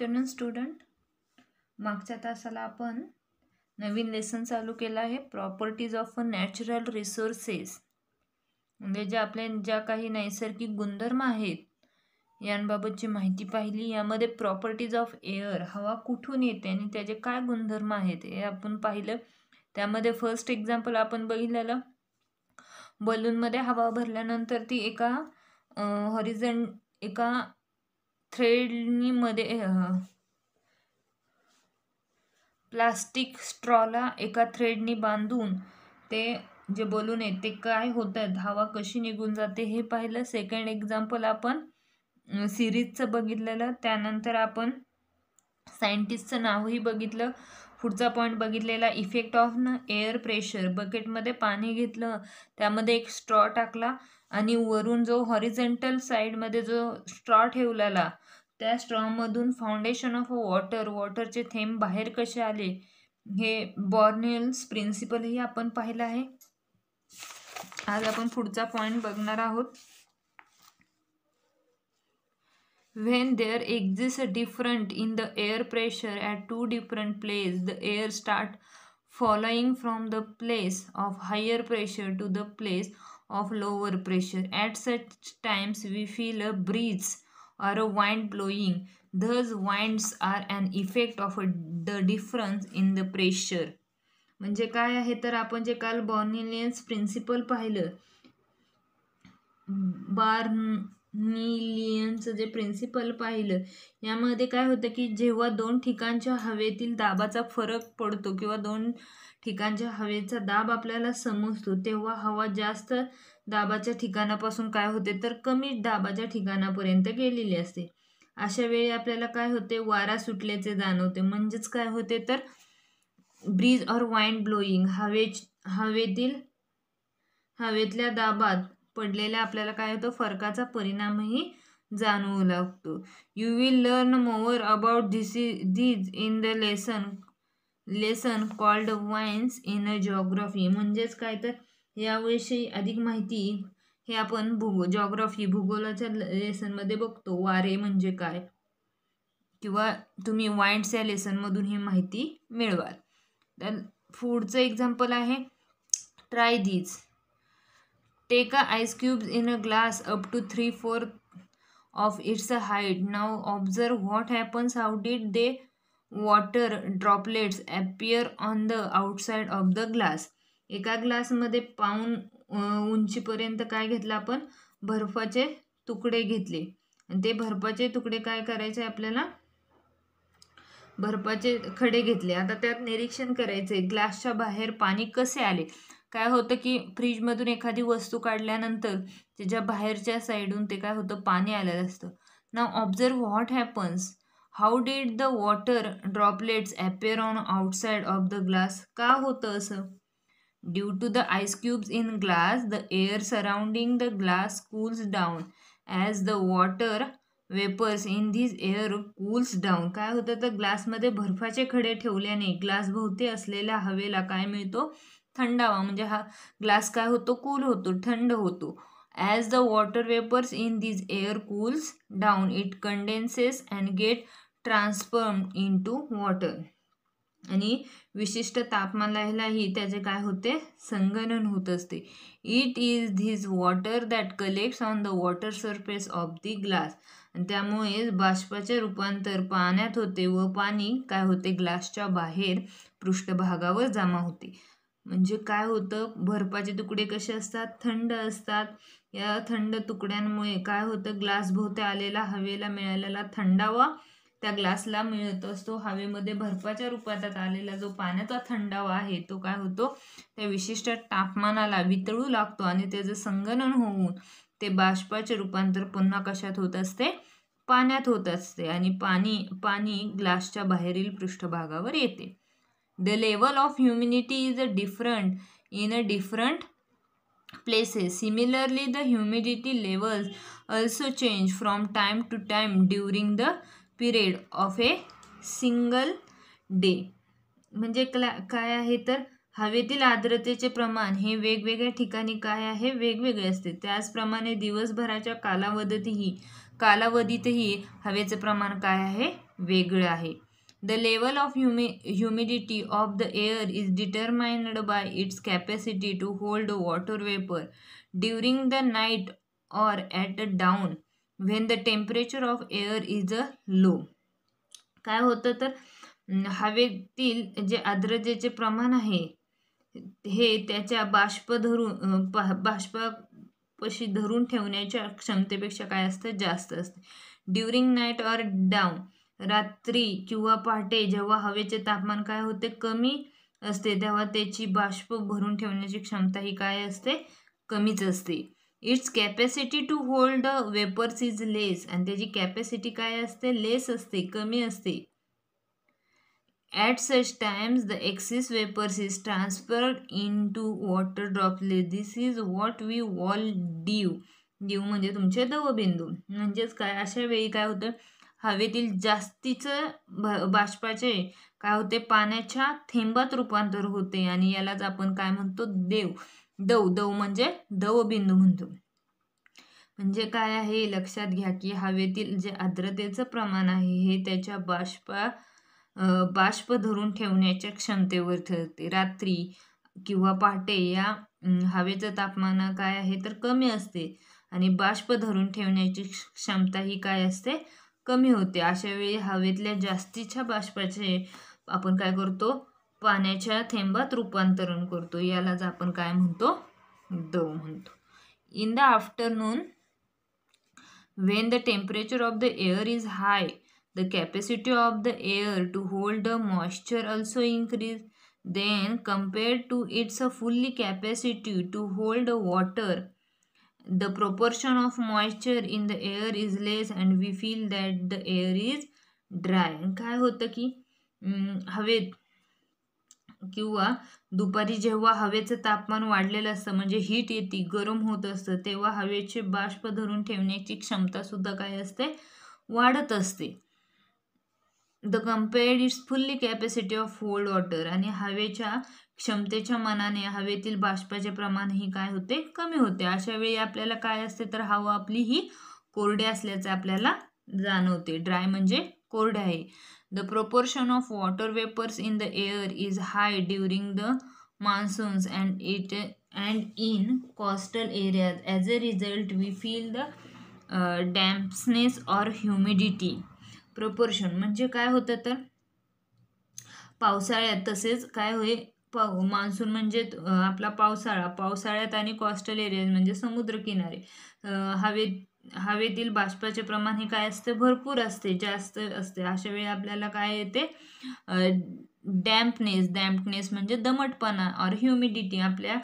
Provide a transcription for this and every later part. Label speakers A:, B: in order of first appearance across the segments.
A: Afternoon student मागच्या तासाला आपण नवीन लेसन चालू केलं आहे properties of a natural resources म्हणजे ज्या आपल्या ज्या काही नैसर्गिक गुणधर्म आहेत यांबाबतची माहिती पाहिली यामध्ये प्रॉपर्टीज ऑफ एअर हवा कुठून येते आणि त्याचे काय गुणधर्म आहेत हे आपण पाहिलं त्यामध्ये फर्स्ट एक्झाम्पल आपण बघितलेलं बलूनमध्ये हवा भरल्यानंतर ती एका हॉरिझन एका थ्रेडनीमध्ये प्लास्टिक स्ट्रॉला एका थ्रेडनी बांधून ते जे बोलून आहे ते काय होत आहेत हवा कशी निघून जाते हे पाहिलं सेकंड एक्झाम्पल आपण सिरीजचं बघितलेलं त्यानंतर आपण सायंटिस्टचं नावही बघितलं पुढचा पॉईंट बघितलेला effect of an air pressure बकेटमध्ये पाणी घेतलं त्यामध्ये एक स्ट्रॉ टाकला आणि वरून जो हॉरिझेंटल साईडमध्ये जो स्ट्रॉ ठेवलेला त्या स्ट्रॉमधून फाउंडेशन ऑफ वॉटर वॉटरचे थेंब बाहेर कसे आले हे बॉर्नेल्स प्रिन्सिपलही आपण पाहिलं आहे आज आपण पुढचा पॉईंट बघणार आहोत when there exist different in the air pressure at two different place the air start following from the place of higher pressure to the place of lower pressure. At such times, we feel a breeze or a wind blowing. those winds are an effect of the difference in the pressure. म्हणजे काय आहे तर आपण जे काल बॉर्निलियन्स principal पाहिलं बार्निलियनचं जे principal पाहिलं यामध्ये काय होतं की जेव्हा दोन ठिकाणच्या हवेतील दाबाचा फरक पडतो किंवा दोन ठिकाणच्या हवेचा दाब आपल्याला समजतो तेव्हा हवा जास्त दाबाच्या ठिकाणापासून काय होते तर कमी दाबाच्या ठिकाणापर्यंत गेलेली असते अशा वेळी आपल्याला काय होते वारा सुटल्याचे जाणवते म्हणजेच काय होते तर ब्रीज ऑर वाईंड ब्लोईंग हवे हवेतील हवेतल्या दाबात पडलेल्या आपल्याला काय होतं फरकाचा परिणामही जाणवू लागतो you will learn more about this is in the lesson lesson called winds in a geography म्हणजेच काय तर याविषयी अधिक माहिती हे आपण भूगो जॉग्रॉफी भूगोलाच्या लेसनमध्ये बघतो वारे म्हणजे काय किंवा तुम्ही वाईन्स या लेसनमधून ही माहिती मिळवाल तर फूडचं एक्झाम्पल आहे try these take a ice cubes in a glass up to three four of its a height now observe what happens how did the water droplets appear on the outside of the glass एका ग्लासमध्ये पाऊन उंचीपर्यंत काय घेतलं आपण बर्फाचे तुकडे घेतले ते बर्फाचे तुकडे काय करायचे आपल्याला बर्फाचे खडे घेतले आता त्यात निरीक्षण करायचे ग्लासच्या बाहेर पाणी कसे आले काय होतं की फ्रीजमधून एखादी वस्तू काढल्यानंतर त्याच्या बाहेरच्या साईडून ते काय होतं पाणी आलेलं असतं ना observe what happens how did the water droplets appear on outside of the glass का होतं असं due to the ice cubes in glass the air surrounding the glass cools down as the water vapours in these air cools down काय होतं तर ग्लासमध्ये बर्फाचे खडे ठेवल्याने glass ग्लासभोवती असलेल्या हवेला काय मिळतो थंडावा म्हणजे हा ग्लास काय होतो कूल होतो थंड होतो as the water vapours in these air cools down it condenses and get transform to water आणि विशिष्ट तापमानालाही त्याचे काय होते संगणन होत असते it is these water that collects on the water surface of the glass त्यामुळेच बाष्पाचे रूपांतर पाण्यात होते व पाणी काय होते ग्लासच्या बाहेर पृष्ठभागावर जमा होते म्हणजे काय होतं बर्फाचे तुकडे कसे असतात थंड असतात या थंड तुकड्यांमुळे काय होतं ग्लास भोवते आलेला हवेला मिळालेला थंडावा त्या ग्लासला मिळत असतो हवेमध्ये बर्फाच्या रूपात आलेला जो पाण्याचा थंडावा आहे तो काय होतो त्या विशिष्ट तापमानाला वितळू लागतो आणि त्याचं संगणन होऊन ते बाष्पाचे रूपांतर पुन्हा कशात होत असते पाण्यात होत असते आणि पाणी पाणी ग्लासच्या बाहेरील पृष्ठभागावर येते the level of humidity is a different in a different places similarly the humidity levels also change from time to time during the period of a single day म्हणजे क्ला काय आहे तर हवेतील आर्द्रतेचे प्रमाण हे वेगवेगळ्या ठिकाणी काय आहे वेगवेगळे असते त्याचप्रमाणे दिवसभराच्या कालावधीतही कालावधीतही हवेचे प्रमाण काय आहे वेगळं आहे द लेवल ऑफ ह्युमि humidity of the air is determined by its capacity to hold water vapour during the night or at dawn when the temperature of air is a low काय होतं तर हवेतील जे आर्द्रतेचे प्रमाण आहे हे त्याच्या बाष्प धरून बाष्पाशी धरून ठेवण्याच्या क्षमतेपेक्षा काय असतं जास्त असते ड्युरिंग नाईट ऑर डाऊन रात्री किंवा पहाटे जेव्हा हवेचे तापमान काय होते कमी असते तेव्हा त्याची बाष्प भरून ठेवण्याची क्षमता ही काय असते कमीच असते its capacity to hold vapours is less आणि त्याची कॅपॅसिटी काय असते लेस असते कमी असते at such times the excess vapours is transfer in to water droplet this is what we call dew dew म्हणजे तुमचे दवबिंदू म्हणजेच काय अशा वेळी काय होतं हवेतील जास्तीचं भ बाष्पाचे काय होते पाण्याच्या थेंबात रूपांतर होते आणि यालाच आपण काय म्हणतो देव दव दव म्हणजे दव बिंदू म्हणतो म्हणजे काय आहे लक्षात घ्या की हवेतील जे आर्द्रतेचं प्रमाण आहे हे त्याच्या बाष्पा बाष्प धरून ठेवण्याच्या क्षमतेवर ठरते रात्री किंवा पहाटे या हवेचं तापमान काय आहे तर कमी असते आणि बाष्प धरून ठेवण्याची क्षमता ही काय असते कमी होते अशा वेळी हवेतल्या जास्तीच्या बाष्पाचे आपण काय करतो पाण्याच्या थेंबात रूपांतरण करतो यालाच आपण काय म्हणतो दव म्हणतो in the afternoon when the temperature of the air is high the capacity of the air to hold the moisture also increase then compared to its a fully capacity to hold water the proportion of moisture in the air is less and we feel that the air is dry काय होतं की हवेत किंवा दुपारी जेव्हा हवेचं तापमान वाढलेलं असतं म्हणजे हीट येते गरम होत असतं तेव्हा हवेचे बाष्प धरून ठेवण्याची क्षमता सुद्धा काय असते वाढत असते the compared its fully capacity of hold water आणि हवेच्या क्षमतेच्या मनाने हवेतील बाष्पाचे प्रमाण ही काय होते कमी होते अशा वेळी आपल्याला काय असते तर हवा आपली ही कोरडी असल्याचं आपल्याला जाणवते ड्राय म्हणजे कोरडे आहे The proportion of water vapors in the air is high during the monsoons and it and in coastal areas. As a result, we feel the uh, dampness or humidity. Proportion म्हणजे काय होतं तर पावसाळ्यात तसेच काय होय मान्सून म्हणजे आपला पावसाळा पावसाळ्यात आणि कॉस्टल एरियाज म्हणजे किनारे हवेत हवेतील बाष्पाचे प्रमाण हे काय असते भरपूर असते जास्त असते अशा वेळी आपल्याला काय येते डॅम्पनेस डॅम्पनेस म्हणजे दमटपणा और ह्युमिडिटी आपल्या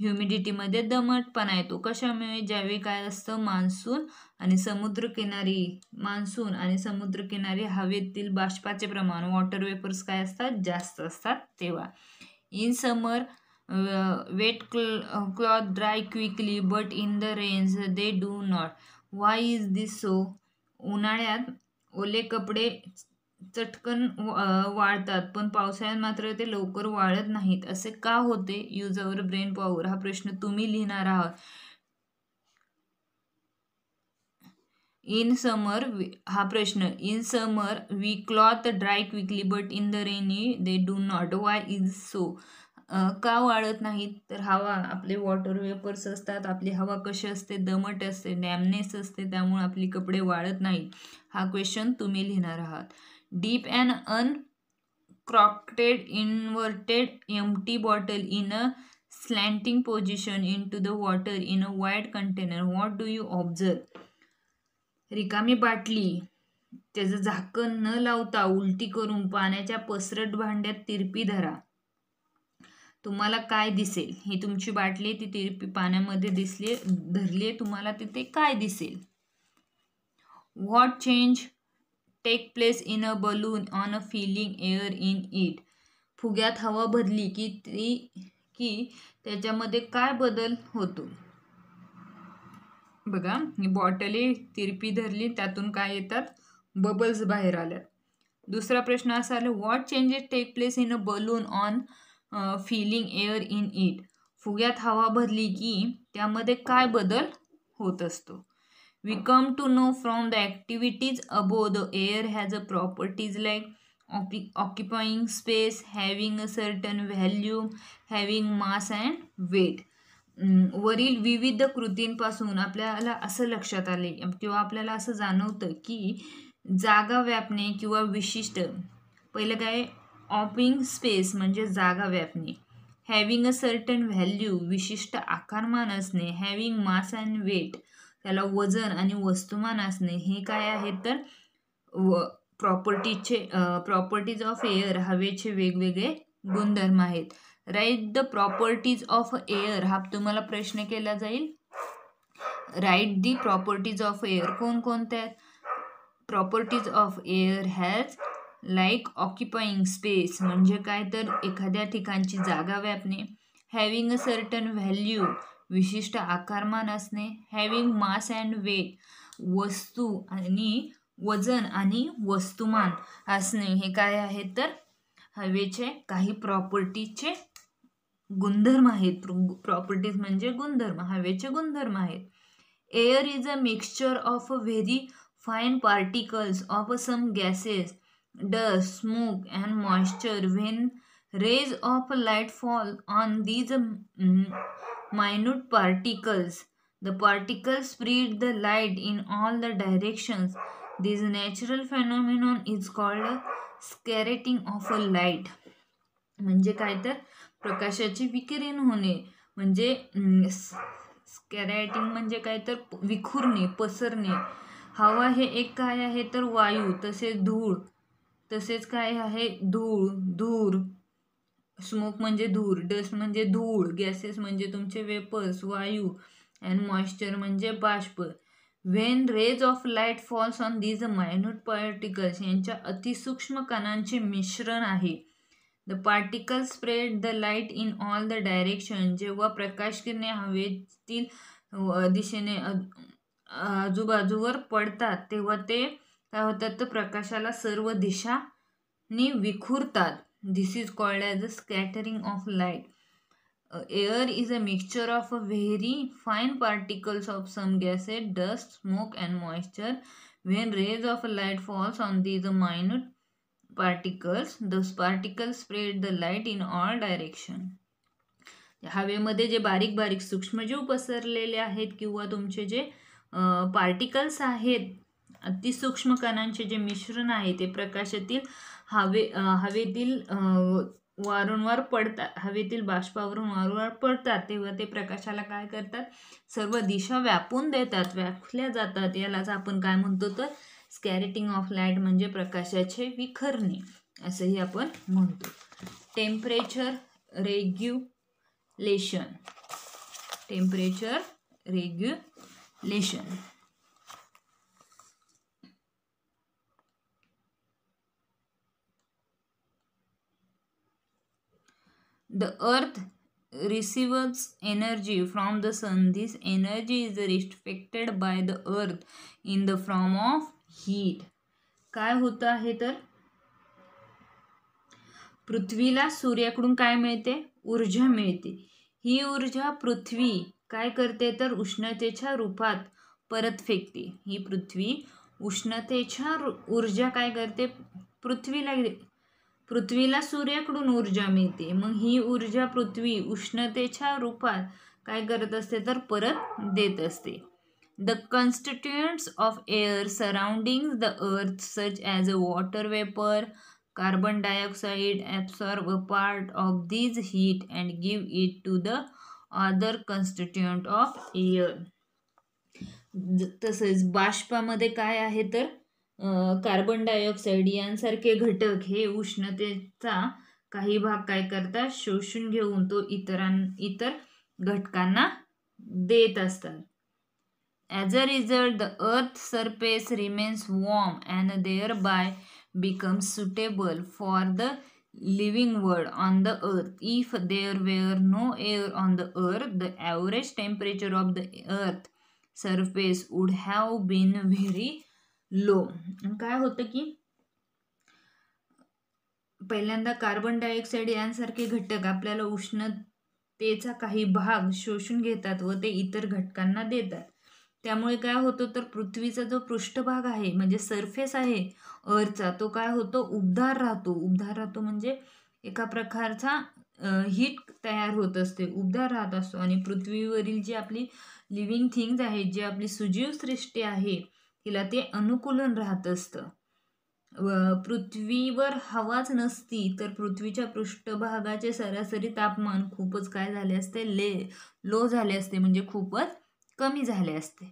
A: ह्युमिडिटीमध्ये दमटपणा येतो कशामुळे ज्यावेळी काय असतं मान्सून आणि समुद्रकिनारी मान्सून आणि समुद्रकिनारी हवेतील बाष्पाचे प्रमाण वॉटर वेपर्स काय असतात जास्त असतात तेव्हा इन समर वेट क्ल cloth dry quickly but in the rains they do not why is this so उन्हाळ्यात ओले कपडे चटकन वाळतात पण पावसाळ्यात मात्र ते लवकर वाळत नाहीत असे का होते यूज अवर ब्रेन पॉवर हा प्रश्न तुम्ही लिहिणार आहात इन समर हा प्रश्न in summer we cloth dry quickly but in the rainy they do not why is so का वाळत नाहीत तर हवा आपले वॉटर वेपर्स असतात आपली हवा कशी असते दमट असते डॅमनेस असते त्यामुळे आपली कपडे वाळत नाहीत हा क्वेश्चन तुम्ही लिहिणार आहात dip and uncorked inverted tea bottle in a slanting position in to the water in a wide container what do you observe रिकामी बाटली त्याचं झाकण न लावता उलटी करून पाण्याच्या पसरट भांड्यात तिरपी धरा तुम्हाला काय दिसेल ही तुमची बाटली ती तिरपी पाण्यामध्ये दिसली धरली आहे तुम्हाला तिथे काय दिसेल what change take place in a balloon on a filling air in it फुग्यात हवा भरली की ती की त्याच्यामध्ये काय बदल होतो बघा ही बॉटली तिरपी धरली त्यातून काय येतात बबल्स बाहेर आल्या दुसरा प्रश्न असा आला what changes take place in a balloon on filling air in it फुग्यात हवा भरली की त्यामध्ये काय बदल होत असतो we come to know from the activities above the air has a properties like ऑपि occupying space having a certain value having mass and weight वरील विविध कृतींपासून आपल्याला असं लक्षात आले किंवा आपल्याला असं जाणवतं की जागा व्यापणे किंवा विशिष्ट पहिलं काय ऑपिंग स्पेस म्हणजे जागा व्यापणे हॅविंग अ सर्टन व्हॅल्यू विशिष्ट आकारमान असणे हॅविंग मास अँड वेट त्याला वजन आणि वस्तुमान असणे हे काय आहे तर व प्रॉपर्टीचे प्रॉपर्टीज ऑफ एअर हवेचे वेगवेगळे गुणधर्म आहेत write the properties of air हा तुम्हाला प्रश्न केला जाईल write the properties of air कोणकोणत्या आहेत properties of air has like occupying space म्हणजे काय तर एखाद्या ठिकाणची जागा व्यापणे हॅविंग अ सर्टन व्हॅल्यू विशिष्ट आकारमान असणे हॅविंग मास अँड वेट वस्तू आणि वजन आणि वस्तुमान असणे हे काय आहे तर हवेचे काही प्रॉपर्टीचे गुणधर्म आहेत प्रॉपर्टीज म्हणजे गुणधर्म हवेचे गुणधर्म आहेत air is a mixture of a very fine particles of some gases dust, smoke, and moisture. When rays of light fall on these minute particles, the particles spread the light in all the directions. This natural phenomenon is called scattering of a light. म्हणजे काय तर प्रकाशाचे विकिरण होणे म्हणजे स्कॅरेटिंग म्हणजे काय तर विखुरणे पसरणे हवा हे एक काय आहे तर वायू तसेच धूळ तसेच काय आहे धूळ धूर स्मोक म्हणजे धूर डस्ट म्हणजे धूळ गॅसेस म्हणजे तुमचे वेपर्स वायू अँड मॉइश्चर म्हणजे बाष्प when rays of light falls on these minute particles यांच्या अतिसूक्ष्म कणांचे मिश्रण आहे the particle spread the light in all the direction जेव्हा प्रकाश किरणे हवेतील दिशेने आजूबाजूवर पडतात तेव्हा ते काय होतात तर प्रकाशाला सर्व दिशानी विखुरतात this is called as a scattering of light air is a mixture of a very fine particles of some gases dust smoke and moisture when rays of a light falls on these minute particles this particles spread the light in all direction हवेमध्ये जे बारीक बारीक सूक्ष्मजीव पसरलेले आहेत किंवा तुमचे जे पार्टिकल्स uh, आहेत सूक्ष्म कणांचे जे मिश्रण आहे ते प्रकाशातील हवे हवेतील वारंवार पडतात हवेतील बाष्पावरून वारंवार पडतात तेव्हा ते प्रकाशाला काय करतात सर्व दिशा व्यापून देतात व्यापल्या जातात यालाच आपण काय म्हणतो तर स्कॅरेटिंग ऑफ लाईट म्हणजे प्रकाशाचे विखरणे असंही आपण म्हणतो temperature regulation temperature regulation the earth receives energy from the sun This energy is reflected by the earth in the form of heat काय होतं आहे तर पृथ्वीला सूर्याकडून काय मिळते ऊर्जा मिळते ही ऊर्जा पृथ्वी काय करते तर उष्णतेच्या रूपात परत फेकते ही पृथ्वी उष्णतेच्या ऊर्जा काय करते पृथ्वीला पृथ्वीला सूर्याकडून ऊर्जा मिळते मग ही ऊर्जा पृथ्वी उष्णतेच्या रूपात काय करत असते तर परत देत असते the constituents of air surrounding the earth such as a water vapour carbon dioxide absorb a part of these heat and give it to the other constituent of air तसेच बाष्पामध्ये काय आहे तर कार्बन डायऑक्साईड यांसारखे घटक हे उष्णतेचा काही भाग काय करतात शोषून घेऊन तो इतरां इतर घटकांना देत असतात as a result the earth surface remains warm and thereby become suitable for the living world on the earth if there were no air on the earth the average temperature of the earth surface would have been very low काय होतं की पहिल्यांदा carbon dioxide यांसारखे घटक आपल्याला उष्णतेचा काही भाग शोषून घेतात व ते इतर घटकांना देतात त्यामुळे काय होतं तर पृथ्वीचा जो पृष्ठभाग आहे म्हणजे सरफेस आहे अर्थचा तो काय होतो उबदार राहतो उबदार राहतो म्हणजे एका प्रकारचा हीट तयार होत असते उबदार राहत असतो आणि पृथ्वीवरील जी आपली लिव्हिंग थिंग्ज आहेत जी आपली सुजीव सृष्टी आहे तिला ते अनुकूलन राहत असतं पृथ्वीवर हवाच नसती तर पृथ्वीच्या पृष्ठभागाचे सरासरी तापमान खूपच काय झाले असते ले लो झाले असते म्हणजे खूपच कमी झाले असते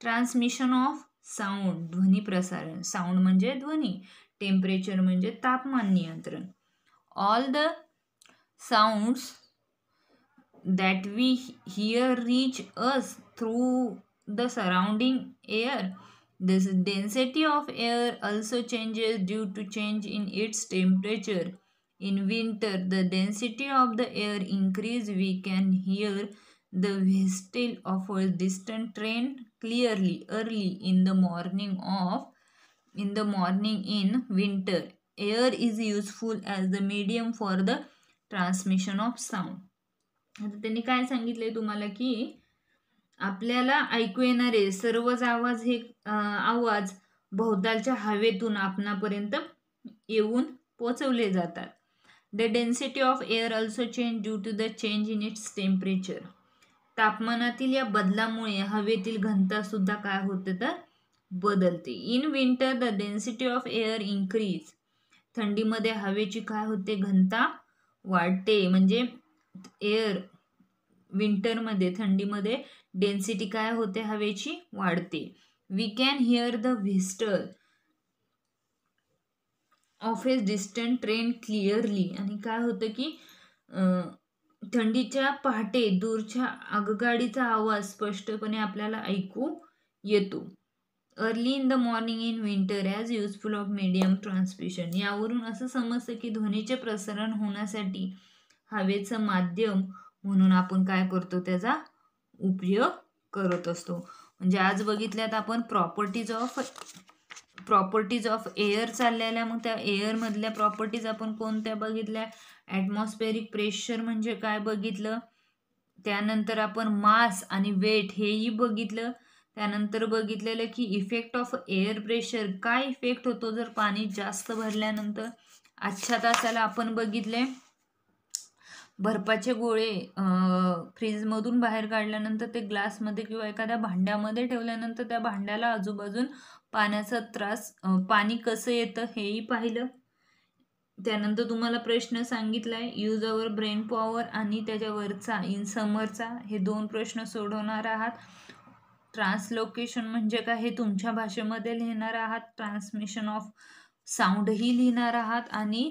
A: ट्रान्समिशन ऑफ साऊंड ध्वनी प्रसारण साऊंड म्हणजे ध्वनी टेम्परेचर म्हणजे तापमान नियंत्रण all the sounds that we hear reach us through the surrounding air This density of air also changes due to change in its temperature. In winter, the density of the air increase. We can hear the whistle of a distant train clearly early in the morning of in the morning in winter. Air is useful as the medium for the transmission of sound. आता त्यांनी काय सांगितले तुम्हाला की आपल्याला ऐकू येणारे सर्वच आवाज हे आवाज भोवतालच्या हवेतून आपणापर्यंत येऊन पोचवले जातात the density of air also change due to the change in its temperature तापमानातील या बदलामुळे हवेतील घनतासुद्धा काय होते तर बदलते in winter the density of air increase थंडीमध्ये हवेची काय होते घनता वाढते म्हणजे एअर विंटरमध्ये थंडीमध्ये डेन्सिटी काय होते हवेची वाढते we can hear the whistle of a distant train clearly आणि काय होतं की थंडीच्या पहाटे दूरच्या आगगाडीचा आवाज स्पष्टपणे आपल्याला ऐकू येतो early in the morning in winter as useful of medium transmission यावरून असं समजतं की ध्वनीचे प्रसारण होण्यासाठी हवेचं माध्यम म्हणून आपण काय करतो त्याचा उपयोग करत असतो म्हणजे आज बघितल्यात आपण properties of properties of air चाललेल्या मग त्या एअरमधल्या प्रॉपर्टीज आपण कोणत्या बघितल्या ॲटमॉस्फेरिक प्रेशर म्हणजे काय बघितलं त्यानंतर आपण मास आणि वेट हेही बघितलं त्यानंतर बघितलेलं की इफेक्ट ऑफ एअर प्रेशर काय इफेक्ट होतो जर पाणी जास्त भरल्यानंतर आजच्या तासाला आपण बघितले बर्फाचे गोळे फ्रीजमधून बाहेर काढल्यानंतर ते ग्लासमध्ये किंवा एखाद्या भांड्यामध्ये ठेवल्यानंतर त्या भांड्याला आजूबाजून पाण्याचा त्रास पाणी कसं येतं हेही पाहिलं त्यानंतर तुम्हाला प्रश्न सांगितला आहे यूज अवर ब्रेन पॉवर आणि त्याच्यावरचा इन समरचा हे दोन प्रश्न सोडवणार आहात ट्रान्सलोकेशन म्हणजे काय हे तुमच्या भाषेमध्ये लिहिणार आहात ट्रान्समिशन ऑफ साऊंडही लिहिणार आहात आणि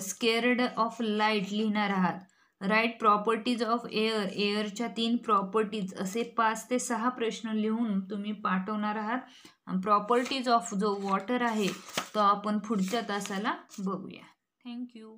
A: स्केअर्ड ऑफ लाईट लिहिणार आहात राईट प्रॉपर्टीज ऑफ एअर एअरच्या तीन प्रॉपर्टीज असे पाच ते सहा प्रश्न लिहून तुम्ही पाठवणार आहात प्रॉपर्टीज ऑफ जो वॉटर आहे तो आपण पुढच्या तासाला बघूया थँक्यू